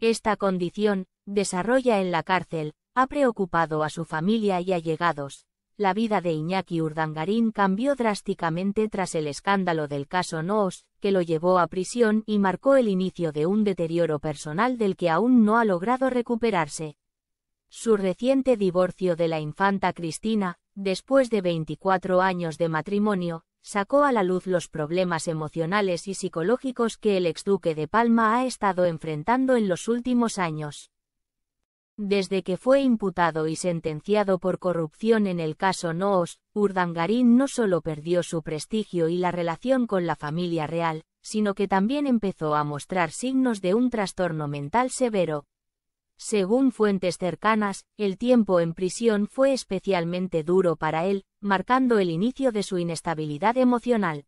Esta condición, desarrolla en la cárcel, ha preocupado a su familia y allegados. La vida de Iñaki Urdangarín cambió drásticamente tras el escándalo del caso Noos, que lo llevó a prisión y marcó el inicio de un deterioro personal del que aún no ha logrado recuperarse. Su reciente divorcio de la infanta Cristina, después de 24 años de matrimonio, sacó a la luz los problemas emocionales y psicológicos que el exduque de Palma ha estado enfrentando en los últimos años. Desde que fue imputado y sentenciado por corrupción en el caso Noos, Urdangarín no solo perdió su prestigio y la relación con la familia real, sino que también empezó a mostrar signos de un trastorno mental severo. Según fuentes cercanas, el tiempo en prisión fue especialmente duro para él, marcando el inicio de su inestabilidad emocional.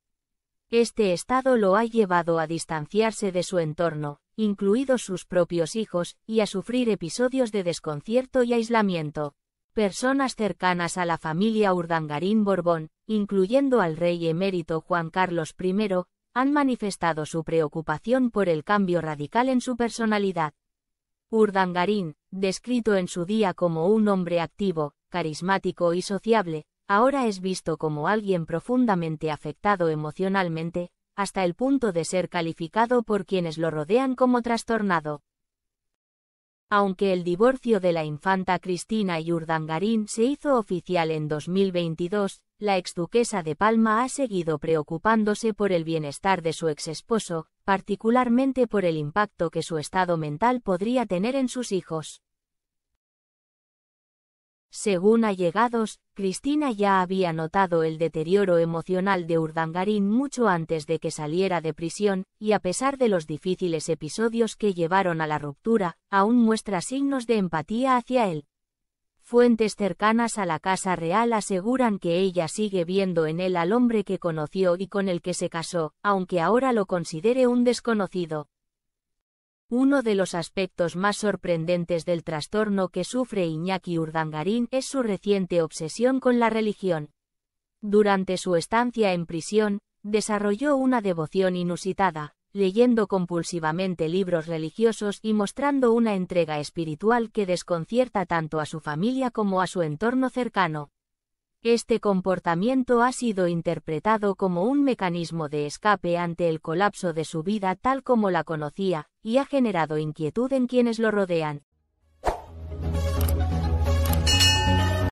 Este estado lo ha llevado a distanciarse de su entorno, incluidos sus propios hijos, y a sufrir episodios de desconcierto y aislamiento. Personas cercanas a la familia Urdangarín Borbón, incluyendo al rey emérito Juan Carlos I, han manifestado su preocupación por el cambio radical en su personalidad. Urdangarín, descrito en su día como un hombre activo, carismático y sociable, ahora es visto como alguien profundamente afectado emocionalmente, hasta el punto de ser calificado por quienes lo rodean como trastornado. Aunque el divorcio de la infanta Cristina y Urdangarín se hizo oficial en 2022, la exduquesa de Palma ha seguido preocupándose por el bienestar de su exesposo, particularmente por el impacto que su estado mental podría tener en sus hijos. Según allegados, Cristina ya había notado el deterioro emocional de Urdangarín mucho antes de que saliera de prisión, y a pesar de los difíciles episodios que llevaron a la ruptura, aún muestra signos de empatía hacia él. Fuentes cercanas a la Casa Real aseguran que ella sigue viendo en él al hombre que conoció y con el que se casó, aunque ahora lo considere un desconocido. Uno de los aspectos más sorprendentes del trastorno que sufre Iñaki Urdangarín es su reciente obsesión con la religión. Durante su estancia en prisión, desarrolló una devoción inusitada, leyendo compulsivamente libros religiosos y mostrando una entrega espiritual que desconcierta tanto a su familia como a su entorno cercano. Este comportamiento ha sido interpretado como un mecanismo de escape ante el colapso de su vida tal como la conocía, y ha generado inquietud en quienes lo rodean.